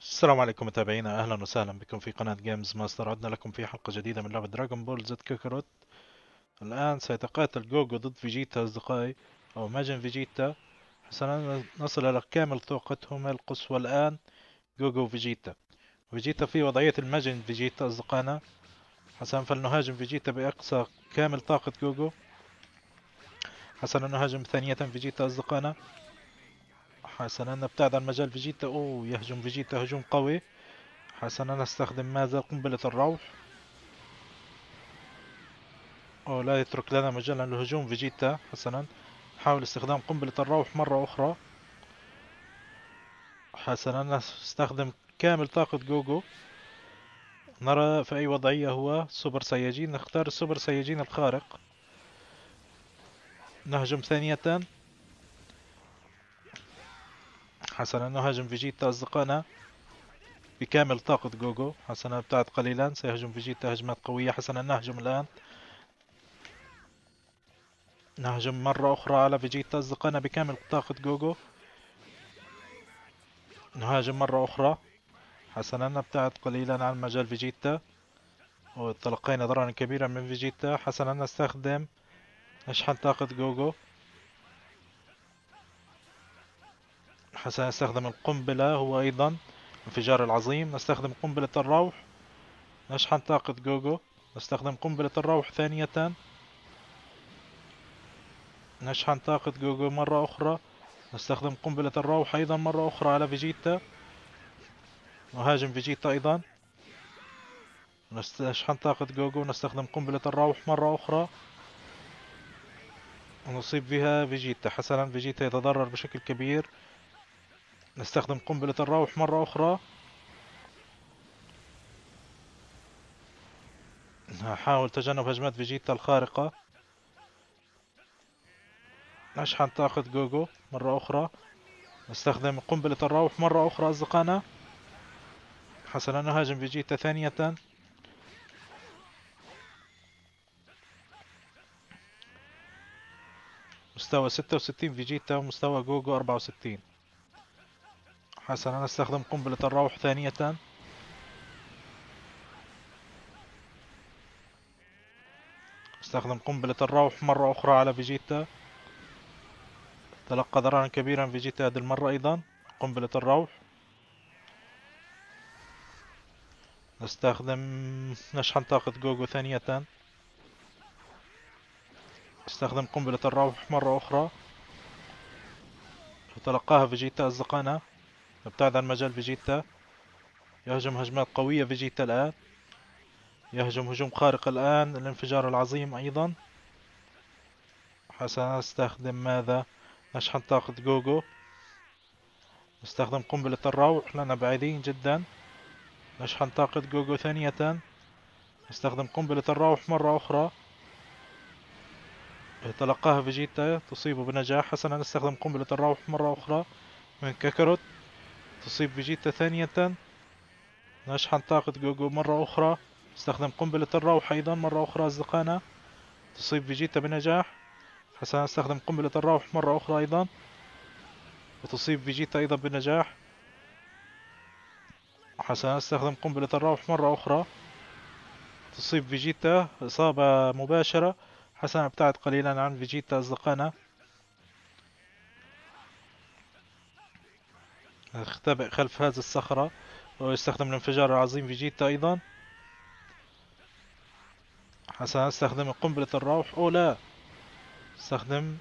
السلام عليكم متابعينا اهلا وسهلا بكم في قناة جيمز ماستر عدنا لكم في حلقة جديدة من لعبة دراجون بول زد كاكاروت الان سيتقاتل جوجو ضد فيجيتا اصدقائي او ماجن فيجيتا حسنا نصل الى كامل طاقتهما القصوى الان جوجو وفيجيتا فيجيتا في وضعية الماجن فيجيتا اصدقائنا حسنا فلنهاجم فيجيتا باقصى كامل طاقة جوجو حسنا نهاجم ثانية فيجيتا اصدقائنا حسنا نبتعد عن مجال فيجيتا أوه يهجم فيجيتا هجوم قوي حسنا نستخدم ماذا قنبلة الروح أو لا يترك لنا مجالا للهجوم فيجيتا حسنا نحاول استخدام قنبلة الروح مرة أخرى حسنا نستخدم كامل طاقة جوجو نرى في أي وضعية هو سوبر سياجين نختار السوبر سياجين الخارق نهجم ثانية حسنا نهاجم فيجيتا أصدقائنا بكامل طاقة جوجو حسنا ابتعد قليلا سيهجم فيجيتا هجمات قوية حسنا نهجم الآن نهجم مرة أخرى على فيجيتا أصدقائنا بكامل طاقة جوجو نهاجم مرة أخرى حسنا نبتعد قليلا عن مجال فيجيتا وتلقينا ضررا كبيرا من فيجيتا حسنا نستخدم نشحن طاقة جوجو سنستخدم القنبلة هو أيضا انفجار العظيم نستخدم قنبلة الروح نشحن طاقة جوجو نستخدم قنبلة الروح ثانية نشحن طاقة جوجو مرة أخرى نستخدم قنبلة الروح أيضا مرة أخرى على فيجيتا نهاجم فيجيتا أيضا نشحن طاقة جوجو نستخدم قنبلة الروح مرة أخرى ونصيب بها فيجيتا حسنا فيجيتا يتضرر بشكل كبير نستخدم قنبلة الروح مرة أخرى نحاول تجنب هجمات فيجيتا الخارقة نشحن طاقة جوجو مرة أخرى نستخدم قنبلة الروح مرة أخرى أصدقائنا حسنا نهاجم فيجيتا ثانية مستوى ستة وستين فيجيتا ومستوى جوجو أربعة وستين حسنا نستخدم قنبلة الروح ثانية استخدم قنبلة الروح مرة أخرى على فيجيتا تلقى ضررا كبيرا فيجيتا هذه المرة أيضا قنبلة الروح نستخدم نشحن طاقة جوجو ثانية استخدم قنبلة الروح مرة أخرى تلقاها فيجيتا أصدقائنا ابتعد عن مجال فيجيتا يهجم هجمات قوية فيجيتا الآن يهجم هجوم خارق الآن الانفجار العظيم أيضا استخدم ماذا نشحن طاقة جوجو نستخدم قنبلة الروح لنا بعيدين جدا نشحن طاقة جوجو ثانية نستخدم قنبلة الروح مرة أخرى تلقاها فيجيتا تصيبه بنجاح حسنا نستخدم قنبلة الروح مرة أخرى من كاكروت تصيب فيجيتا ثانية نشحن طاقة جوجو مرة أخرى استخدم قنبلة الروح أيضا مرة أخرى أصدقائنا تصيب فيجيتا بنجاح حسنا استخدم قنبلة الروح مرة أخرى أيضا وتصيب فيجيتا أيضا بنجاح حسنا استخدم قنبلة الروح مرة أخرى تصيب فيجيتا إصابة مباشرة حسنا ابتعد قليلا عن فيجيتا أصدقائنا اختبئ خلف هذه الصخرة ويستخدم الانفجار العظيم فيجيتا أيضا حسنا استخدم قنبلة الروح أو لا استخدم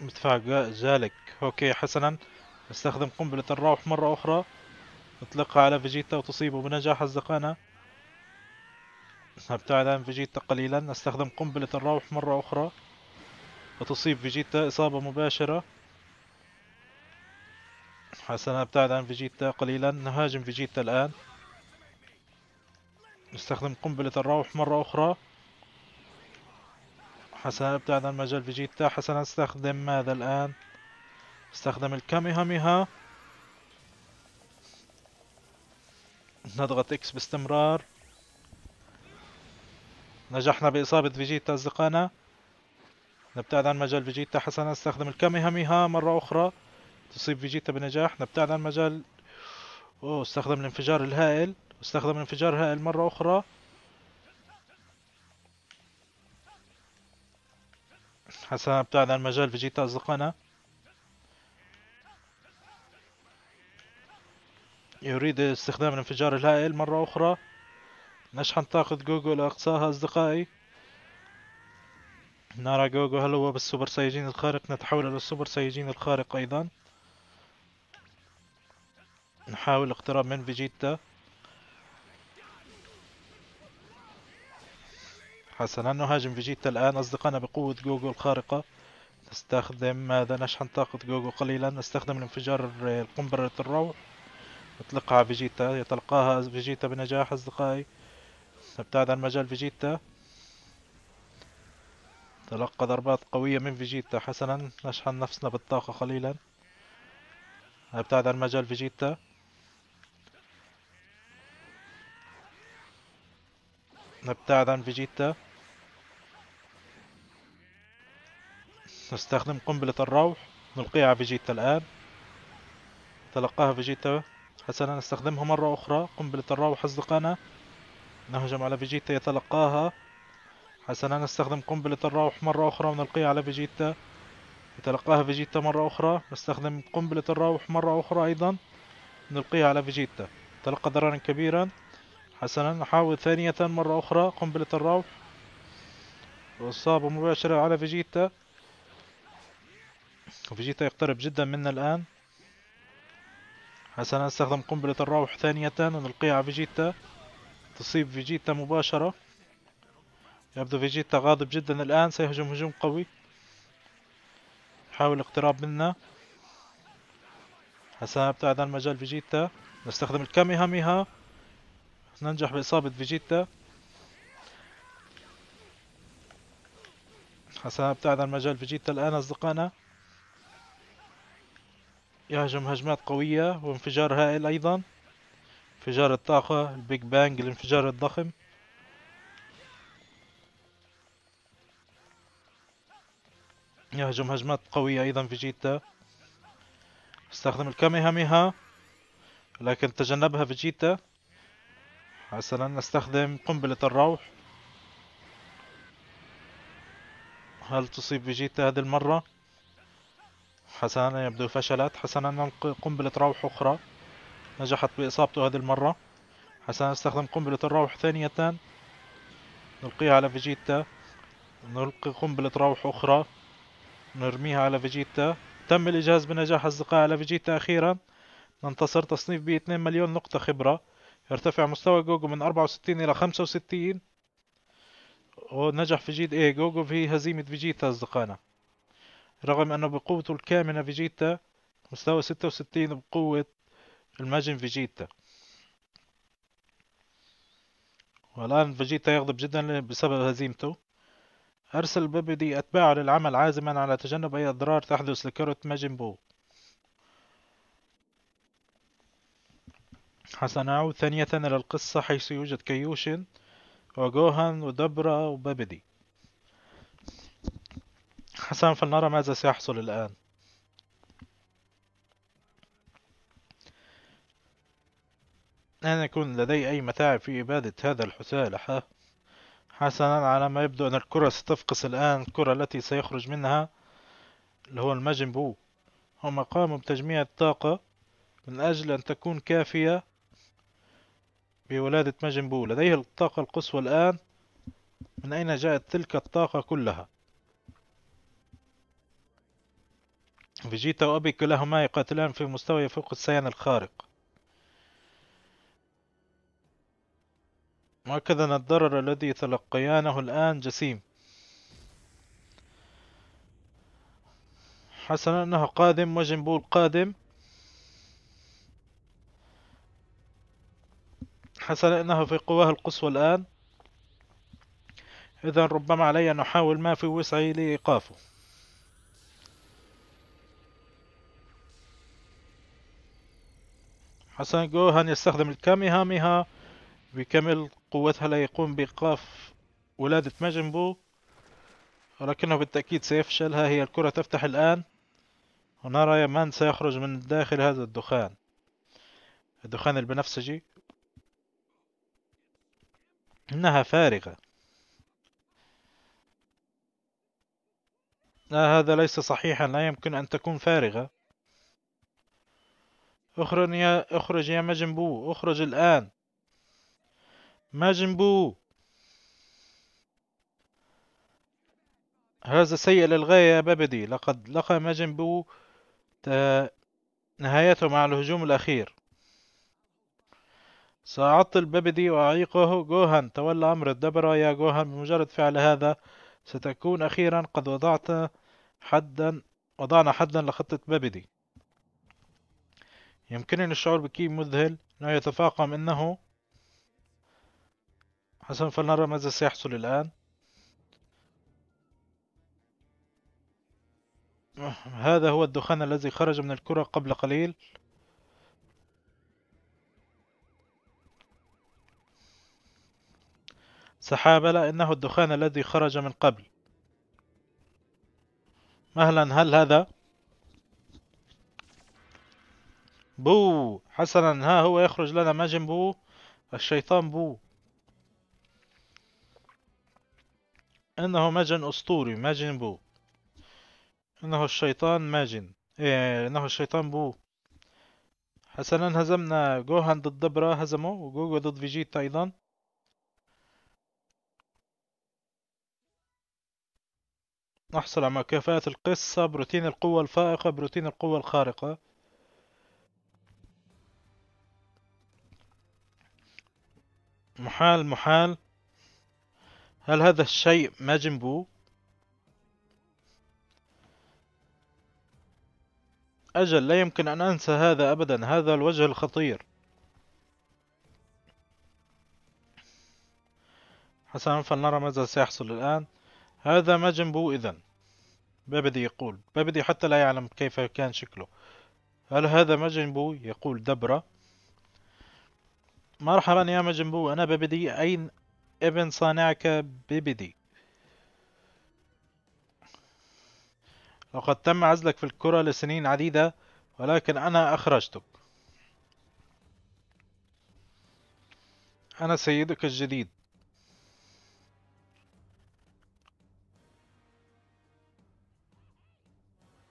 مدفع جالك أوكي حسنا استخدم قنبلة الروح مرة أخرى اطلقها على فيجيتا وتصيبه بنجاح أصدقائنا ابتعد عن فيجيتا قليلا استخدم قنبلة الروح مرة أخرى وتصيب فيجيتا إصابة مباشرة حسنا ابتعد عن فيجيتا قليلا نهاجم فيجيتا الآن نستخدم قنبلة الروح مرة أخرى حسنا ابتعد عن مجال فيجيتا حسنا استخدم ماذا الآن استخدم الكاميهاميها نضغط اكس باستمرار نجحنا بإصابة فيجيتا أصدقائنا نبتعد عن مجال فيجيتا حسنا استخدم الكاميهاميها مرة أخرى تصيب فيجيتا بنجاح نبتعد عن مجال اوه استخدم الانفجار الهائل استخدم الانفجار الهائل مرة أخرى حسنا ابتعد عن مجال فيجيتا أصدقائنا يريد استخدام الانفجار الهائل مرة أخرى نشحن طاقة جوجو لأقصاها أصدقائي نرى جوجو هل هو بالسوبر سايجين الخارق نتحول إلى السوبر سايجين الخارق أيضا نحاول اقتراب من فيجيتا حسنا نهاجم فيجيتا الآن أصدقائنا بقوة جوجو الخارقة نستخدم ماذا نشحن طاقة جوجو قليلا نستخدم الانفجار القنبلة الروع نطلقها على فيجيتا يتلقاها فيجيتا بنجاح أصدقائي نبتعد عن مجال فيجيتا تلقى ضربات قوية من فيجيتا حسنا نشحن نفسنا بالطاقة قليلا نبتعد عن مجال فيجيتا نبتعد عن فيجيتا نستخدم قنبلة الروح نلقيها على فيجيتا الآن تلقاها فيجيتا حسنا نستخدمها مرة أخرى قنبلة الروح أصدقائنا نهجم على فيجيتا يتلقاها حسنا نستخدم قنبلة الروح مرة أخرى ونلقيها على فيجيتا يتلقاها فيجيتا مرة أخرى نستخدم قنبلة الروح مرة أخرى أيضا نلقيها على فيجيتا تلقى ضررا كبيرا حسنا نحاول ثانية مرة أخرى قنبلة الروح وصاب مباشرة على فيجيتا فيجيتا يقترب جدا منا الآن حسنا استخدم قنبلة الروح ثانية ونلقيها على فيجيتا تصيب فيجيتا مباشرة يبدو فيجيتا غاضب جدا الآن سيهجم هجوم قوي حاول الاقتراب منا حسنا ابتعد عن مجال فيجيتا نستخدم الكاميهاميها ننجح بإصابة فيجيتا حسنا ابتعد عن مجال فيجيتا الآن أصدقائنا يهجم هجمات قوية وانفجار هائل أيضا انفجار الطاقة البيج بانج الانفجار الضخم يهجم هجمات قوية أيضا فيجيتا استخدم الكاميهاميها لكن تجنبها فيجيتا مثلا نستخدم قنبلة الروح هل تصيب فيجيتا هذه المرة؟ حسنا يبدو فشلت حسنا نلقي قنبلة روح أخرى نجحت بإصابته هذه المرة حسنا نستخدم قنبلة الروح ثانية نلقيها على فيجيتا نلقي قنبلة روح أخرى نرميها على فيجيتا تم الإجهاز بنجاح أصدقائي على فيجيتا أخيرا ننتصر تصنيف ب 2 مليون نقطة خبرة ارتفع مستوى جوجو من 64 إلى 65 ونجح في جيد إيه جوجو في هزيمة فيجيتا أصدقائنا رغم أنه بقوته الكامنة فيجيتا مستوى 66 بقوة الماجن فيجيتا والآن فيجيتا يغضب جدا بسبب هزيمته أرسل بابدي أتباعه للعمل عازما على تجنب أي أضرار تحدث لكرة ماجن بو حسنعود ثانية إلى القصة حيث يوجد كيوشن وجوهان ودبرا وبابدي حسنا فلنرى ماذا سيحصل الآن لن يكون لدي أي متاعب في إبادة هذا الحسالة حسنا على ما يبدو أن الكرة ستفقس الآن الكرة التي سيخرج منها اللي هو الماجن بو هم قاموا بتجميع الطاقة من أجل أن تكون كافية بولادة ماجن لديه الطاقة القصوى الآن من أين جاءت تلك الطاقة كلها؟ فيجيتا وأبي كلاهما يقاتلان في مستوى يفوق السيان الخارق مؤكدا أن الضرر الذي يتلقيانه الآن جسيم حسنا أنه قادم وجنبول قادم حسنا إنها في قواه القصوى الآن إذا ربما علي أن أحاول ما في وسعي لإيقافه حسنا جوهان يستخدم الكاميها ميها بكامل قوتها ليقوم بإيقاف ولادة ماجنبو ولكنه بالتأكيد سيفشل ها هي الكرة تفتح الآن ونرى من سيخرج من داخل هذا الدخان الدخان البنفسجي إنها فارغة لا هذا ليس صحيحا لا يمكن أن تكون فارغة اخرج يا اخرج يا ماجنبو اخرج الآن ماجنبو هذا سيء للغاية يا بابدي لقد لقى ماجنبو نهايته مع الهجوم الأخير سأعطل ببدي وأعيقه جوهان تولى أمر الدبرة يا جوهان بمجرد فعل هذا ستكون أخيرا قد وضعت حدا وضعنا حدا لخطة ببدي يمكنني الشعور بكي مذهل لا يتفاقم إنه حسنا فلنرى ماذا سيحصل الآن هذا هو الدخان الذي خرج من الكرة قبل قليل سحابة إنه الدخان الذي خرج من قبل مهلا هل هذا بو حسنا ها هو يخرج لنا ماجن بو الشيطان بو إنه ماجن أسطوري ماجن بو إنه الشيطان ماجن إيه إنه الشيطان بو حسنا هزمنا جوهان ضد دبرا هزمه وجوجو ضد فيجيتا أيضا نحصل على مكافآت القصة بروتين القوة الفائقة بروتين القوة الخارقة محال محال هل هذا الشيء ماجنبو؟ أجل لا يمكن أن أنسى هذا أبدا هذا الوجه الخطير حسنا فلنرى ماذا سيحصل الآن هذا ماجنبو إذن بابدي يقول بابدي حتى لا يعلم كيف كان شكله هل هذا مجنبو يقول دبرة مرحبا يا مجنبو أنا بابدي أين ابن صانعك بابدي لقد تم عزلك في الكرة لسنين عديدة ولكن أنا أخرجتك أنا سيدك الجديد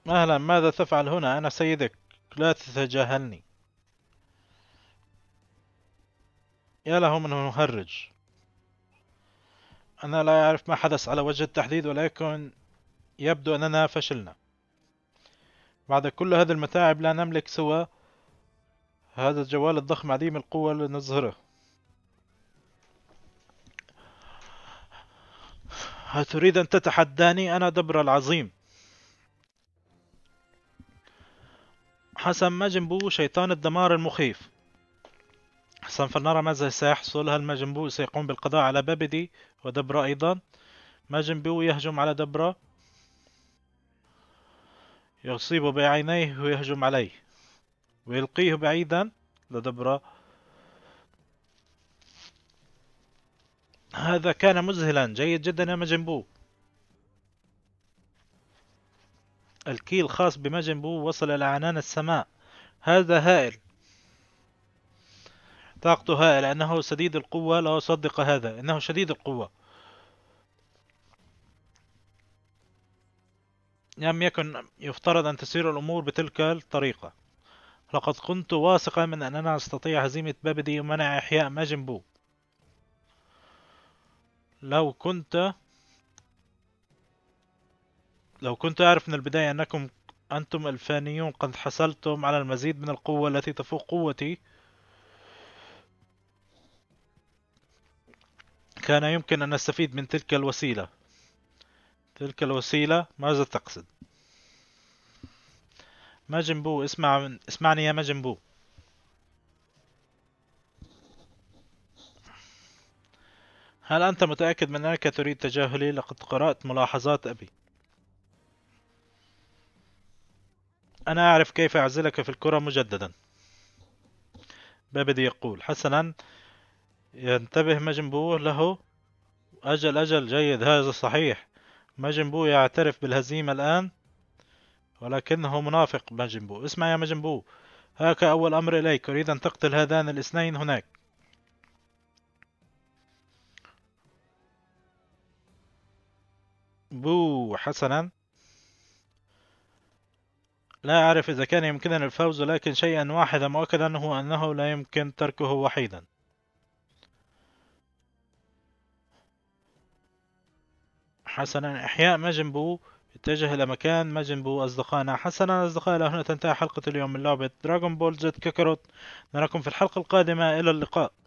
أهلا ماذا تفعل هنا أنا سيدك لا تتجاهلني يا له من مهرج أنا لا أعرف ما حدث على وجه التحديد ولكن يبدو أننا فشلنا بعد كل هذه المتاعب لا نملك سوى هذا الجوال الضخم عديم القوة لنظهره هل تريد أن تتحداني أنا دبر العظيم حسن مجنبو شيطان الدمار المخيف حسن فلنرى ماذا سيحصل هل مجنبو سيقوم بالقضاء على بابدي ودبرة أيضا مجنبو يهجم على دبرة يصيبه بعينيه ويهجم عليه ويلقيه بعيدا لدبرة هذا كان مذهلا جيد جدا يا مجنبو الكي الخاص بمجن بو وصل إلى عنان السماء هذا هائل طاقته هائلة إنه شديد القوة لا أصدق هذا إنه شديد القوة لم يكن يفترض أن تسير الأمور بتلك الطريقة لقد كنت واثقا من أننا نستطيع هزيمة بابدي ومنع إحياء ماجن بو لو كنت لو كنت أعرف من البداية أنكم أنتم الفانيون قد حصلتم على المزيد من القوة التي تفوق قوتي كان يمكن أن نستفيد من تلك الوسيلة تلك الوسيلة ماذا تقصد؟ بو اسمع اسمعني يا بو هل أنت متأكد من أنك تريد تجاهلي؟ لقد قرأت ملاحظات أبي أنا أعرف كيف أعزلك في الكرة مجددا بابدي يقول حسنا ينتبه مجنبو له أجل أجل جيد هذا صحيح مجنبو يعترف بالهزيمة الآن ولكنه منافق مجنبو اسمع يا مجنبو هاك أول أمر إليك أريد أن تقتل هذان الاثنين هناك بو حسنا لا أعرف إذا كان يمكننا الفوز لكن شيئا واحدا مؤكدا هو أنه لا يمكن تركه وحيدا حسنا إحياء ماجنبو اتجه إلى مكان ماجنبو أصدقائنا حسنا أصدقائي هنا تنتهي حلقة اليوم من لعبة دراغون بول زد كاكاروت نراكم في الحلقة القادمة إلى اللقاء